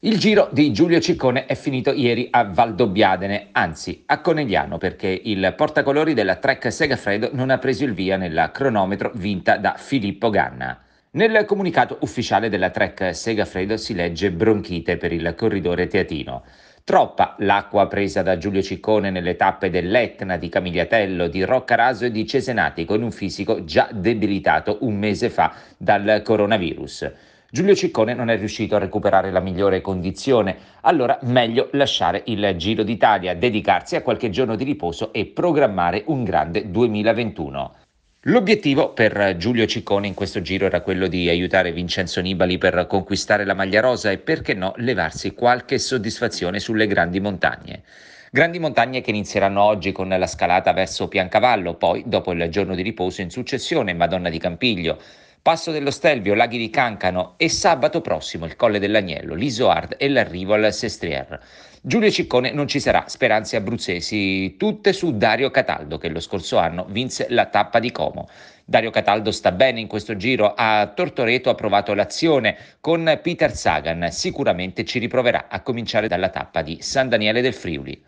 Il giro di Giulio Ciccone è finito ieri a Valdobbiadene, anzi a Conegliano, perché il portacolori della Trek Segafredo non ha preso il via nella cronometro vinta da Filippo Ganna. Nel comunicato ufficiale della Trek Segafredo si legge bronchite per il corridore teatino. Troppa l'acqua presa da Giulio Ciccone nelle tappe dell'Etna, di Camigliatello, di Roccaraso e di Cesenati con un fisico già debilitato un mese fa dal coronavirus. Giulio Ciccone non è riuscito a recuperare la migliore condizione, allora meglio lasciare il Giro d'Italia, dedicarsi a qualche giorno di riposo e programmare un grande 2021. L'obiettivo per Giulio Ciccone in questo giro era quello di aiutare Vincenzo Nibali per conquistare la maglia rosa e perché no levarsi qualche soddisfazione sulle grandi montagne. Grandi montagne che inizieranno oggi con la scalata verso Piancavallo, poi dopo il giorno di riposo in successione Madonna di Campiglio, Passo dello Stelvio, Laghi di Cancano e sabato prossimo il Colle dell'Agnello, l'Isoard e l'arrivo al Sestrier. Giulio Ciccone non ci sarà, speranze abruzzesi tutte su Dario Cataldo che lo scorso anno vinse la tappa di Como. Dario Cataldo sta bene in questo giro, a Tortoreto ha provato l'azione con Peter Sagan, sicuramente ci riproverà a cominciare dalla tappa di San Daniele del Friuli.